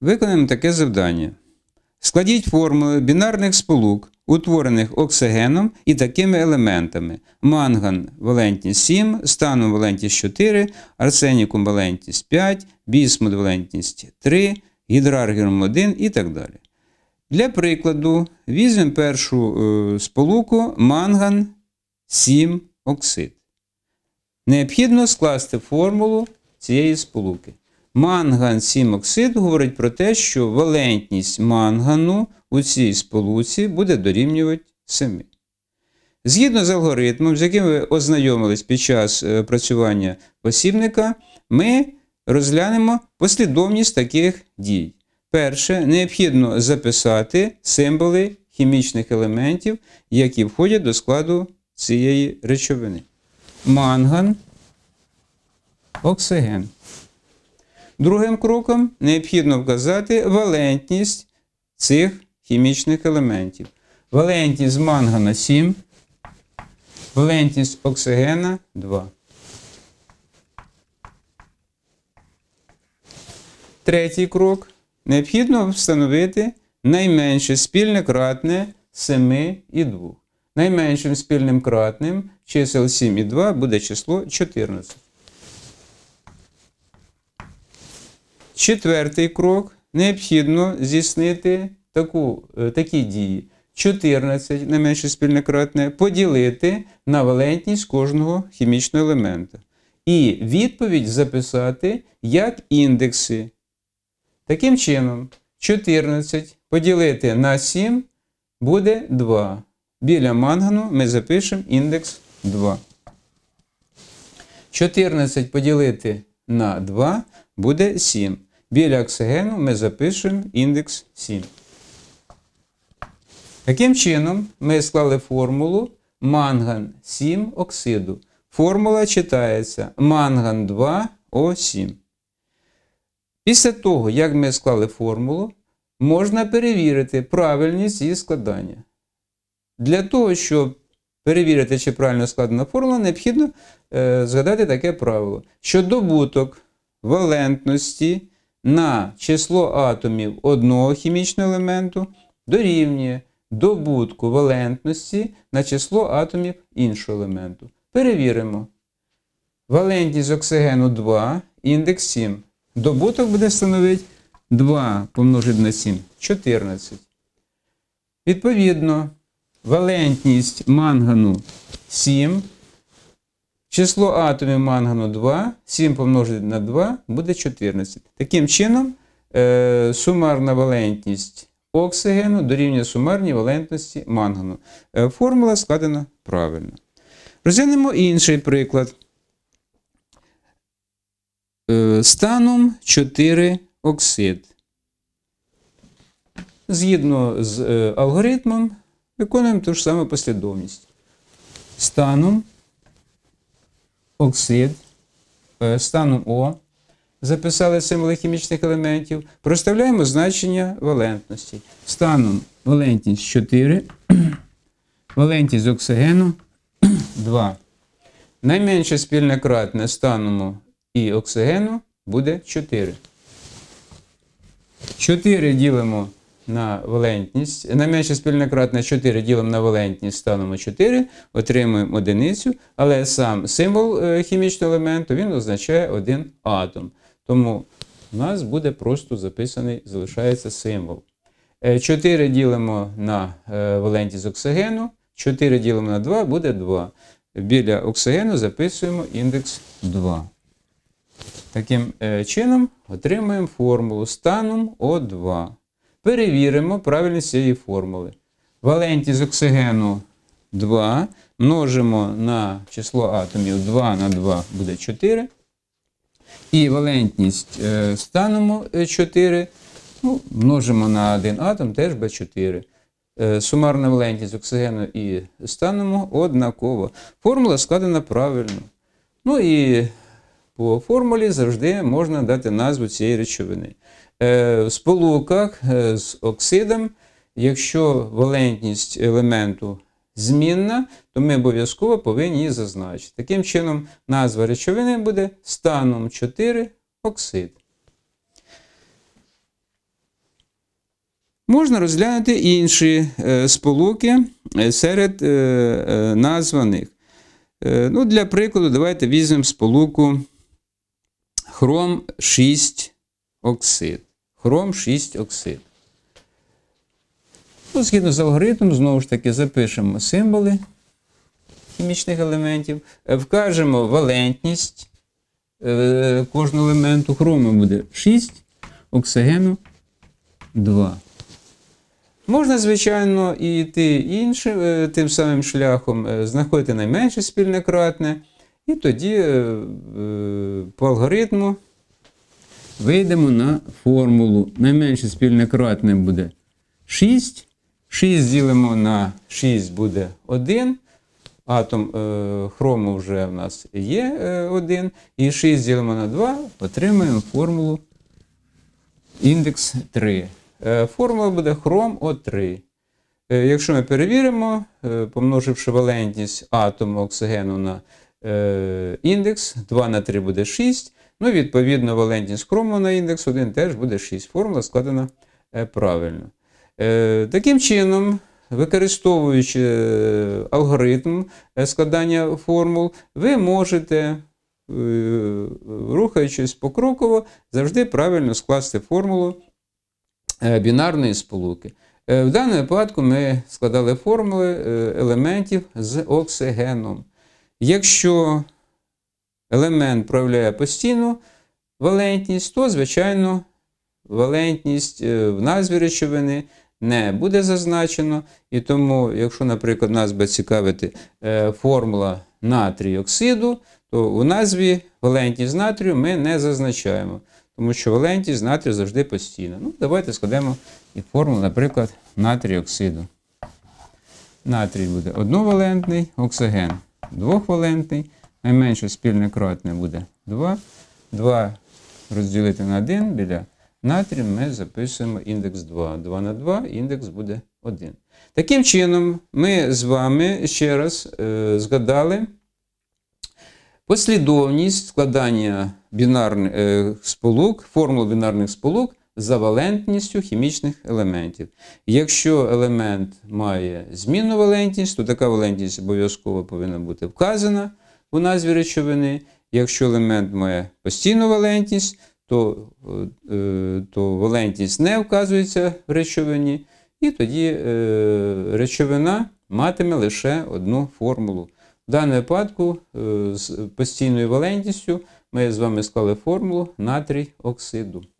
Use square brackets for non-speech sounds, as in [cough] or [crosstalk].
Виконаємо таке завдання. Складіть формули бінарних сполук, утворених оксигеном і такими елементами: манган валентність 7, станом валентність 4, арсенікум валентність 5, бісмут валентність 3, гідраргіум 1 і так далі. Для прикладу, візьмемо першу е, сполуку манган 7 оксид. Необхідно скласти формулу цієї сполуки. Манган 7 оксид говорить про те, що валентність мангану у цій сполуці буде дорівнювати 7. Згідно з алгоритмом, з яким ви ознайомились під час е, працювання посібника, ми розглянемо послідовність таких дій. Перше, необхідно записати символи хімічних елементів, які входять до складу цієї речовини. Манган, оксиген. Другим кроком необхідно вказати валентність цих хімічних елементів. Валентність мангана 7, валентність оксигена 2. Третій крок. Необхідно встановити найменше спільне кратне 7 і 2. Найменшим спільним кратним чисел 7 і 2 буде число 14. Четвертий крок необхідно здійснити таку, е, такі дії. 14 на менше спільнократне поділити на валентність кожного хімічного елемента. І відповідь записати як індекси. Таким чином, 14 поділити на 7 буде 2. Біля мангану ми запишемо індекс 2. 14 поділити на 2 буде 7. Біля оксигену ми запишемо індекс 7. Таким чином, ми склали формулу манган 7 оксиду. Формула читається манган 2 О7. Після того, як ми склали формулу, можна перевірити правильність її складання. Для того, щоб перевірити, чи правильно складена формула, необхідно е, згадати таке правило: що добуток валентності на число атомів одного хімічного елементу дорівнює добутку валентності на число атомів іншого елементу. Перевіримо. Валентність оксигену 2, індекс 7. Добуток буде становити 2 помножити на 7 14. Відповідно, валентність мангану 7. Число атомів мангану 2, 7 помножити на 2 буде 14. Таким чином, е, сумарна валентність оксигену дорівнює сумарній валентності мангану. Е, формула складена правильно. Розглянемо інший приклад. Е, станом 4 оксид. Згідно з алгоритмом, виконуємо ту ж саму послідовність. Станом оксид е, станом О, записали символи хімічних елементів, проставляємо значення валентності. Станом валентність 4, [clears throat] валентність оксигену 2. [clears throat] Найменше спільне кратне станом і оксигену буде 4. 4 ділимо на валентність, найменше спільне кратне 4 ділимо на валентність, станемо 4, отримуємо одиницю, але сам символ е, хімічного елементу він означає один атом. Тому у нас буде просто записаний, залишається символ. 4 е, ділимо на е, валентність оксигену, 4 ділимо на 2 буде 2. Біля оксигену записуємо індекс 2. Таким чином отримуємо формулу станом О2. Перевіримо правильність цієї формули. Валентність оксигену 2 множимо на число атомів 2 на 2 буде 4. І валентність е, станемо 4. Е, ну, Множимо на один атом теж буде 4. Е, сумарна валентність оксигену і станемо однакова. Формула складена правильно. Ну і по формулі завжди можна дати назву цієї речовини. Е, в сполуках е, з оксидом, якщо валентність елементу змінна, то ми обов'язково повинні її зазначити. Таким чином, назва речовини буде станом 4 оксид. Можна розглянути інші е, сполуки серед названих. Ну, Для прикладу, давайте візьмемо сполуку хром 6 оксид. Хром 6 оксид. Ну, Згідно з алгоритмом, знову ж таки, запишемо символи хімічних елементів, е, вкажемо валентність е, кожного елементу. Хрому буде 6, оксигену 2. Можна, звичайно, і йти іншим, е, тим самим шляхом, знаходити найменше спільне кратне. І тоді е, е, по алгоритму вийдемо на формулу. Найменше спільне кратне буде 6. 6 ділимо на 6 буде 1. Атом е, хрому вже в нас є е, 1. І 6 ділимо на 2, отримаємо формулу індекс 3. Е, формула буде хром О3. Е, якщо ми перевіримо, е, помноживши валентність атому оксигену на Е, індекс, 2 на 3 буде 6. Ну, відповідно, валентність крому на індекс 1 теж буде 6. Формула складена е, правильно. Е, таким чином, використовуючи алгоритм складання формул, ви можете, рухаючись покроково, завжди правильно скласти формулу бінарної сполуки. В даному випадку ми складали формули елементів з оксигеном. Якщо елемент проявляє постійну валентність, то, звичайно, валентність е, в назві речовини не буде зазначено. І тому, якщо, наприклад, нас буде цікавити е, формула натрій оксиду, то у назві валентність натрію ми не зазначаємо, тому що валентність натрію завжди постійна. Ну, Давайте складемо і формулу, наприклад, натрій оксиду. Натрій буде одновалентний оксиген двохвалентний, найменше спільне кратне буде 2. 2 розділити на 1 біля натрію ми записуємо індекс 2. 2 на 2, індекс буде 1. Таким чином, ми з вами ще раз е, згадали послідовність складання бінарних е, сполук, формул бінарних сполук за валентністю хімічних елементів. Якщо елемент має змінну валентність, то така валентність обов'язково повинна бути вказана у назві речовини. Якщо елемент має постійну валентність, то е, то валентність не вказується в речовині, і тоді е, речовина матиме лише одну формулу. В даному випадку е, з постійною валентністю ми з вами склали формулу натрій оксиду.